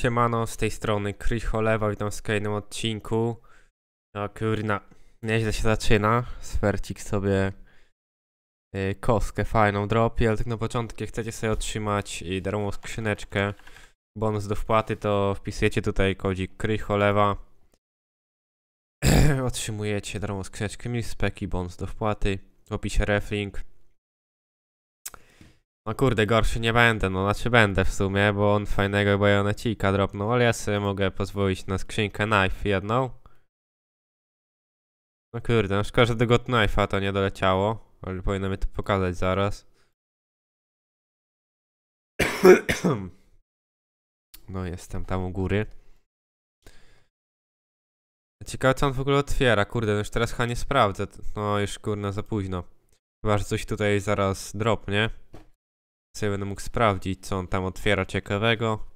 Siemano, z tej strony Kryś Cholewa, witam w kolejnym odcinku. No kurna, nieźle się zaczyna. Sfercik sobie yy, kostkę fajną dropi, ale tak na początku, jak chcecie sobie otrzymać i y, darmową skrzyneczkę, bonus do wpłaty, to wpisujecie tutaj kodzik Kryś Cholewa. Otrzymujecie darmową skrzyneczkę, mil speki, bonus do wpłaty, w opisie reflink. No kurde, gorszy nie będę, no znaczy będę w sumie, bo on fajnego bajonecika dropnął, ale ja sobie mogę pozwolić na skrzynkę knife jedną. No kurde, no szkoda, że do Knife'a to nie doleciało, ale powinno mi to pokazać zaraz. No jestem tam u góry. Ciekawe co on w ogóle otwiera, kurde, no już teraz chyba nie sprawdzę. No już kurde za późno. Chyba, że coś tutaj zaraz drop, nie? sobie będę mógł sprawdzić, co on tam otwiera ciekawego.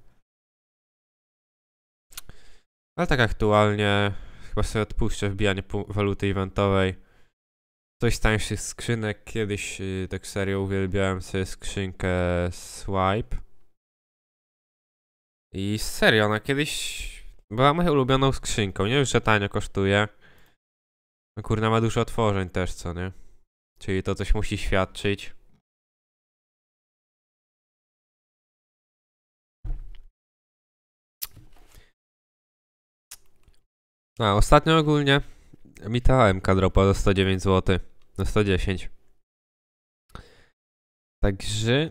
Ale tak aktualnie chyba sobie odpuszczę wbijanie waluty eventowej. Coś z tańszych skrzynek. Kiedyś y, tak serio uwielbiałem sobie skrzynkę Swipe. I serio, ona kiedyś była moją ulubioną skrzynką. Nie wiem, że tanio kosztuje. No kurna, ma dużo otworzeń też, co nie? Czyli to coś musi świadczyć. A, ostatnio ogólnie mi ta AMK dropa 109 zł. do 110. Także...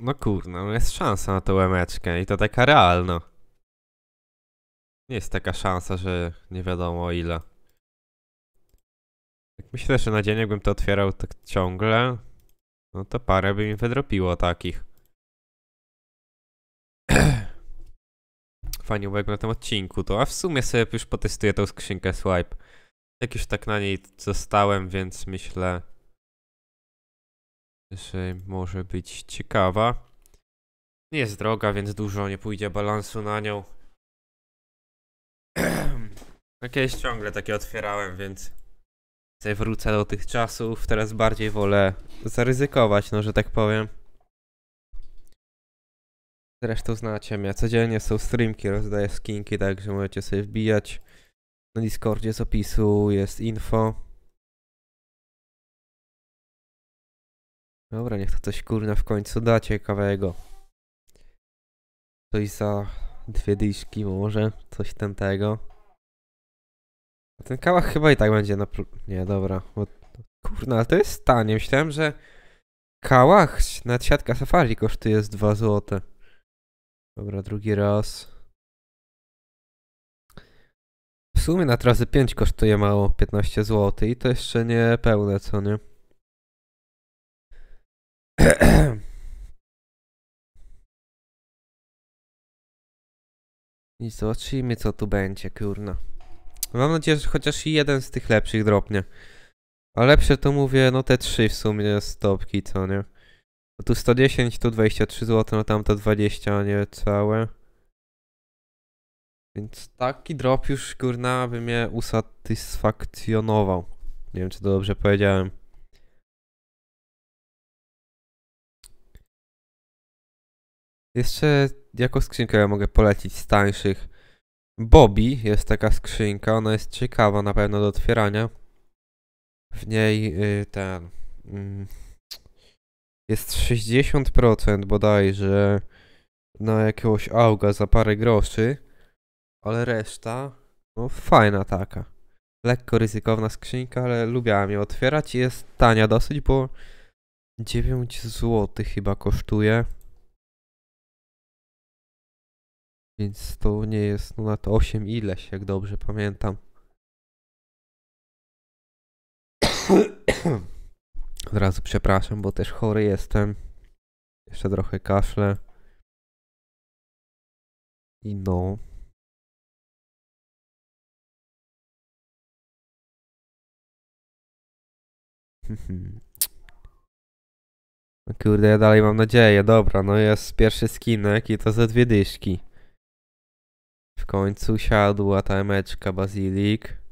No kurna, jest szansa na tą emeczkę i to taka realna. Nie jest taka szansa, że nie wiadomo ile. Jak myślę, że na dzień jakbym to otwierał tak ciągle, no to parę by mi wydropiło takich. fajnie uwag na tym odcinku, to a w sumie sobie już potestuję tą skrzynkę swipe. Jak już tak na niej zostałem, więc myślę, że może być ciekawa. Nie jest droga, więc dużo nie pójdzie balansu na nią. Tak, Jakieś ciągle takie otwierałem, więc wrócę do tych czasów. Teraz bardziej wolę zaryzykować, no że tak powiem. Zresztą znacie mnie. Codziennie są streamki, rozdaję skinki, także możecie sobie wbijać. Na Discordzie z opisu jest info. Dobra, niech to coś kurna w końcu da ciekawego. Coś za dwie dyszki może, coś tamtego. tego. A ten kałach chyba i tak będzie na... Nie, dobra. Bo... Kurna, ale to jest tanie. Myślałem, że kałach na siatka safari kosztuje 2 złote. Dobra, drugi raz. W sumie na trasy 5 kosztuje mało, 15 zł i to jeszcze nie pełne, co nie? I zobaczymy co tu będzie, kurna. Mam nadzieję, że chociaż jeden z tych lepszych dropnie. A lepsze to mówię, no te trzy w sumie stopki, co nie? tu 110, tu 23 zł, no, no tamto 20 nie całe. Więc taki drop już kurna by mnie usatysfakcjonował. Nie wiem czy to dobrze powiedziałem. Jeszcze jako skrzynkę ja mogę polecić z tańszych. Bobby jest taka skrzynka, ona jest ciekawa na pewno do otwierania. W niej yy, ten... Yy jest 60% bodajże na jakiegoś auga za parę groszy, ale reszta, no fajna taka. Lekko ryzykowna skrzynka, ale lubiałem ją otwierać i jest tania dosyć, bo 9 zł chyba kosztuje. Więc to nie jest no na to 8 ileś, jak dobrze pamiętam. Od razu przepraszam, bo też chory jestem. Jeszcze trochę kaszle. I no. no. Kurde, ja dalej mam nadzieję. Dobra, no jest pierwszy skinek i to ze dwie dyszki. W końcu siadła ta emeczka basilik.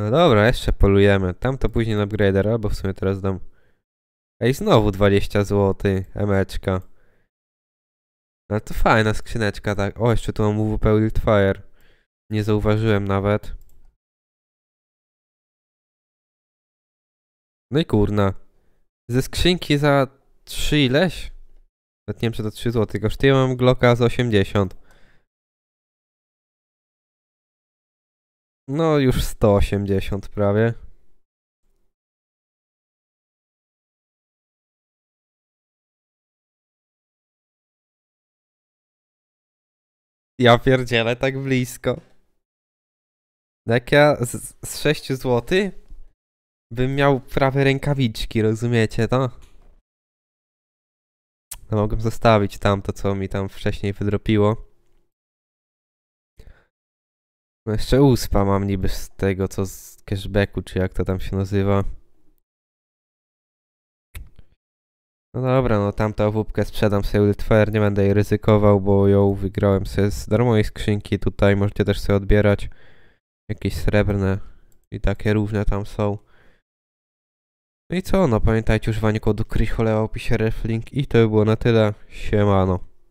No dobra, jeszcze polujemy. Tam to później na upgrader, albo w sumie teraz dam... Ej, znowu 20 zł, emeczka. No to fajna skrzyneczka, tak. O, jeszcze tu mam UWP Wildfire. Nie zauważyłem nawet. No i kurna. Ze skrzynki za 3 ileś? Nawet nie wiem, czy to 3 zł. Kosztuje mam Glocka z 80. No już 180 prawie. Ja pierdzielę tak blisko. Jak ja z, z 6 zł bym miał prawe rękawiczki, rozumiecie to? No, mogłem zostawić tamto, co mi tam wcześniej wydropiło. No jeszcze USPA mam niby z tego, co z cashbacku, czy jak to tam się nazywa. No dobra, no tamtą obwódkę sprzedam sobie Ultfire, nie będę jej ryzykował, bo ją wygrałem sobie z darmowej skrzynki tutaj, możecie też sobie odbierać. Jakieś srebrne i takie różne tam są. No i co, no pamiętajcie używanie kodu KRISHOLE w opisie reflink i to by było na tyle. Siemano.